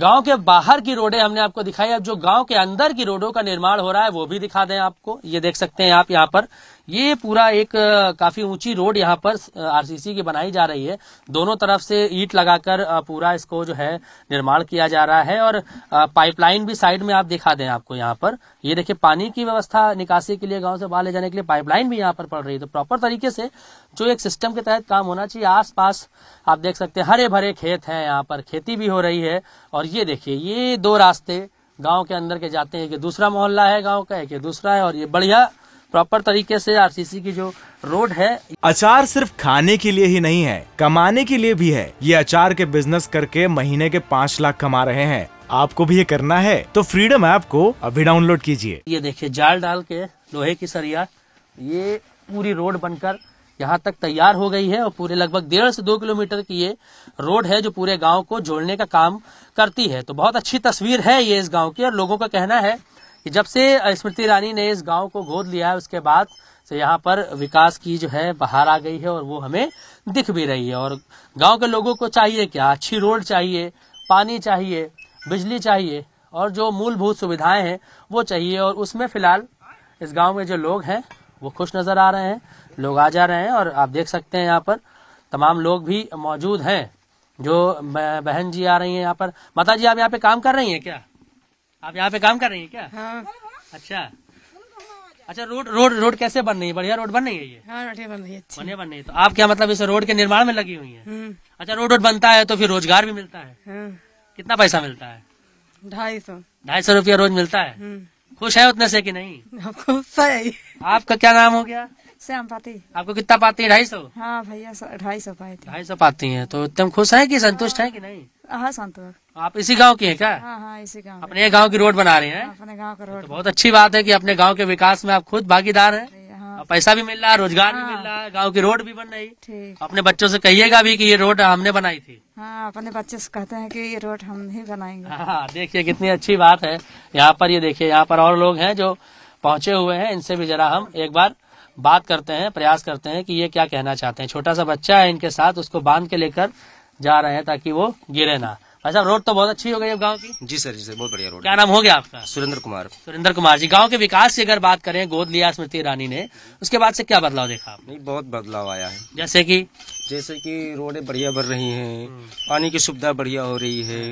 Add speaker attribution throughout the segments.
Speaker 1: गांव के बाहर की रोडें हमने आपको दिखाई अब जो गांव के अंदर की रोडों का निर्माण हो रहा है वो भी दिखा दें आपको ये देख सकते हैं आप यहाँ पर ये पूरा एक काफी ऊंची रोड यहाँ पर आरसीसी की बनाई जा रही है दोनों तरफ से ईट लगाकर पूरा इसको जो है निर्माण किया जा रहा है और पाइपलाइन भी साइड में आप दिखा दें आपको यहाँ पर ये देखिए पानी की व्यवस्था निकासी के लिए गाँव से बाहर ले जाने के लिए पाइपलाइन भी यहाँ पर पड़ रही है तो प्रॉपर तरीके से जो एक सिस्टम के तहत काम होना चाहिए आस आप देख सकते हैं हरे भरे खेत है यहाँ पर खेती भी हो रही है और ये देखिए ये दो रास्ते गाँव के अंदर के जाते हैं कि दूसरा मोहल्ला है गाँव का एक दूसरा है और ये बढ़िया प्रॉपर तरीके से आरसीसी की जो रोड है अचार सिर्फ खाने के लिए ही नहीं है कमाने के लिए भी है ये अचार के बिजनेस करके महीने के पाँच लाख कमा रहे हैं आपको भी ये करना है तो फ्रीडम ऐप को अभी डाउनलोड कीजिए ये देखिए जाल डाल के लोहे की सरिया ये पूरी रोड बनकर यहाँ तक तैयार हो गई है और पूरे लगभग डेढ़ से दो किलोमीटर की ये रोड है जो पूरे गांव को जोड़ने का काम करती है तो बहुत अच्छी तस्वीर है ये इस गांव की और लोगों का कहना है कि जब से स्मृति ईरानी ने इस गांव को गोद लिया है उसके बाद से यहाँ पर विकास की जो है बाहर आ गई है और वो हमें दिख भी रही है और गांव के लोगों को चाहिए क्या अच्छी रोड चाहिए पानी चाहिए बिजली चाहिए और जो मूलभूत सुविधाएं हैं वो चाहिए और उसमें फिलहाल इस गांव में जो लोग हैं वो खुश नजर आ रहे हैं लोग आ जा रहे हैं और आप देख सकते हैं यहाँ पर तमाम लोग भी मौजूद हैं जो बहन जी आ रही हैं यहाँ पर माता जी आप यहाँ पे काम कर रही हैं क्या आप यहाँ पे काम कर रही है क्या हाँ। अच्छा अच्छा रोड रोड रोड कैसे बन रही है बढ़िया रोड बन रही है ये हाँ रोड बन रही है बढ़िया बन रही है तो आप क्या मतलब इस रोड के निर्माण में लगी हुई है हम्म। अच्छा रोड रोड बनता है तो फिर रोजगार भी मिलता है हाँ। कितना पैसा मिलता है ढाई सौ ढाई सौ रूपया रोज मिलता है हम्म। खुश है उतने से कि नहीं हाँ, खुश है आपका क्या नाम हो गया श्याम पाती आपको कितना पाती है ढाई सौ हाँ भैया ढाई सौ पाती ढाई सौ पाती है तो एकदम खुश है की संतुष्ट है की नहीं हाँ संतोष आप इसी गांव की हैं क्या हाँ हाँ इसी गांव अपने गांव की रोड बना रहे हैं हाँ, अपने गांव का रोड तो बहुत अच्छी बात है कि अपने गांव के विकास में आप खुद भागीदार हैं हाँ। पैसा भी मिल रहा है रोजगार हाँ। भी मिल रहा है गांव की रोड भी बन रही अपने बच्चों से कहिएगा भी कि ये रोड हमने बनाई थी हाँ अपने बच्चे से कहते हैं कि ये रोड हम ही बनाएंगे हाँ, हाँ देखिए कितनी अच्छी बात है यहाँ पर ये देखिए यहाँ पर और लोग हैं जो पहुंचे हुए हैं इनसे भी जरा हम एक बार बात करते हैं प्रयास करते हैं कि ये क्या कहना चाहते हैं छोटा सा बच्चा है इनके साथ उसको बांध के लेकर जा रहे हैं ताकि वो गिरे ना भाई अच्छा, साहब रोड तो बहुत अच्छी हो गई अब गांव की जी सर जी सर बहुत बढ़िया रोड क्या नाम हो गया आपका सुरेंद्र कुमार सुरेंद्र कुमार जी गांव के विकास की अगर बात करें गोद लिया स्मृति ईरानी ने उसके बाद से क्या बदलाव देखा आपने बहुत बदलाव आया है जैसे कि जैसे कि रोडें बढ़िया बढ़ रही हैं पानी की सुविधा बढ़िया हो रही है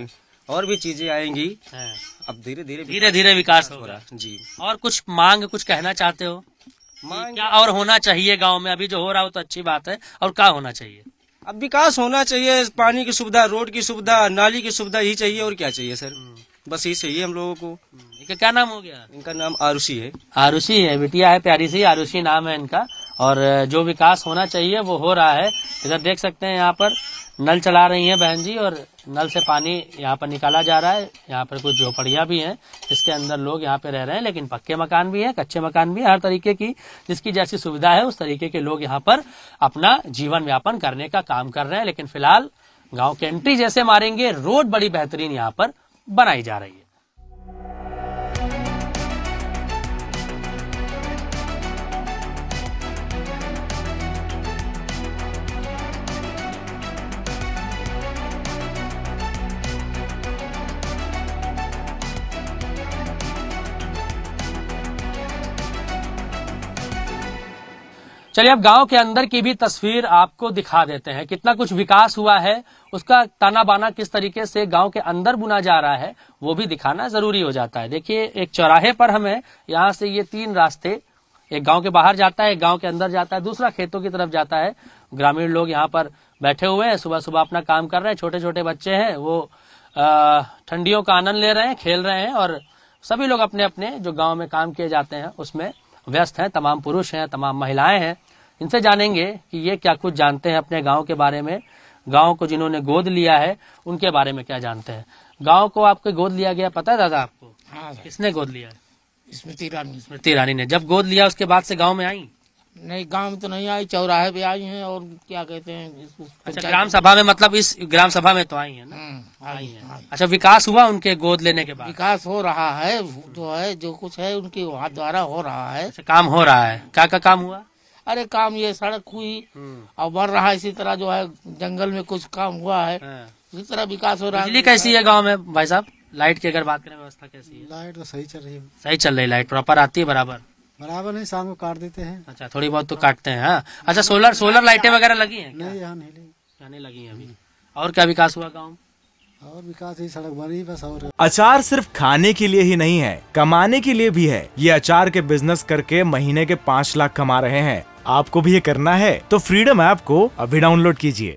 Speaker 1: और भी चीजें आएंगी हाँ। अब धीरे धीरे धीरे धीरे विकास हो रहा है जी और कुछ मांग कुछ कहना चाहते हो मांग और होना चाहिए गाँव में अभी जो हो रहा हो तो अच्छी बात है और क्या होना चाहिए अब विकास होना चाहिए पानी की सुविधा रोड की सुविधा नाली की सुविधा यही चाहिए और क्या चाहिए सर हम्म। बस यही चाहिए हम लोगों को इनका क्या नाम हो गया इनका नाम आरुषि है आरुषि है बिटिया है प्यारी सी आरुषि नाम है इनका और जो विकास होना चाहिए वो हो रहा है इधर देख सकते हैं यहाँ पर नल चला रही हैं बहन जी और नल से पानी यहाँ पर निकाला जा रहा है यहाँ पर कुछ झोपड़िया भी हैं इसके अंदर लोग यहाँ पे रह रहे हैं लेकिन पक्के मकान भी हैं कच्चे मकान भी हर तरीके की जिसकी जैसी सुविधा है उस तरीके के लोग यहाँ पर अपना जीवन व्यापन करने का काम कर रहे हैं लेकिन फिलहाल गाँव के एंट्री जैसे मारेंगे रोड बड़ी बेहतरीन यहाँ पर बनाई जा रही है चलिए अब गांव के अंदर की भी तस्वीर आपको दिखा देते हैं कितना कुछ विकास हुआ है उसका ताना बाना किस तरीके से गांव के अंदर बुना जा रहा है वो भी दिखाना जरूरी हो जाता है देखिए एक चौराहे पर हमें यहाँ से ये तीन रास्ते एक गांव के बाहर जाता है एक गांव के अंदर जाता है दूसरा खेतों की तरफ जाता है ग्रामीण लोग यहाँ पर बैठे हुए हैं सुबह सुबह अपना काम कर रहे हैं छोटे छोटे बच्चे हैं वो ठंडियों का आनंद ले रहे हैं खेल रहे हैं और सभी लोग अपने अपने जो गांव में काम किए जाते हैं उसमें व्यस्त हैं तमाम पुरुष हैं तमाम महिलाएं हैं इनसे जानेंगे कि ये क्या कुछ जानते हैं अपने गांव के बारे में गांव को जिन्होंने गोद लिया है उनके बारे में क्या जानते हैं गांव को आपके गोद लिया गया पता है दादा आपको हाँ, हाँ। किसने गोद लिया स्मृति रानी स्मृति रानी ने जब गोद लिया उसके बाद से गाँव में आई नहीं गांव में तो नहीं आई चौराहे पे आई हैं और क्या कहते हैं अच्छा ग्राम सभा में मतलब इस ग्राम सभा में तो आई है ना हाँ, आई है अच्छा विकास हुआ उनके गोद लेने के बाद विकास हो रहा है जो तो है जो कुछ है उनके द्वारा हो रहा है अच्छा, काम हो रहा है क्या क्या काम हुआ अरे काम ये सड़क हुई और हम्म। बढ़ रहा इसी तरह जो है जंगल में कुछ काम हुआ है हाँ। इसी तरह विकास हो रहा है कैसी है गाँव में भाई साहब लाइट की अगर बात करें व्यवस्था कैसी है लाइट तो सही चल रही है सही चल रही है लाइट प्रॉपर आती है बराबर बराबर नहीं शाम को काट देते हैं अच्छा थोड़ी बहुत तो काटते हैं हाँ। अच्छा सोलर सोलर लाइटें वगैरह लगी हैं नहीं यहाँ नहीं लगी यहाँ नहीं लगी है अभी
Speaker 2: और क्या विकास हुआ
Speaker 1: गाँव और विकास ही सड़क बनी बस और अचार सिर्फ खाने के लिए ही नहीं है कमाने के लिए भी है ये अचार के बिजनेस करके महीने के पाँच लाख कमा रहे हैं आपको भी ये करना है तो फ्रीडम ऐप को अभी डाउनलोड कीजिए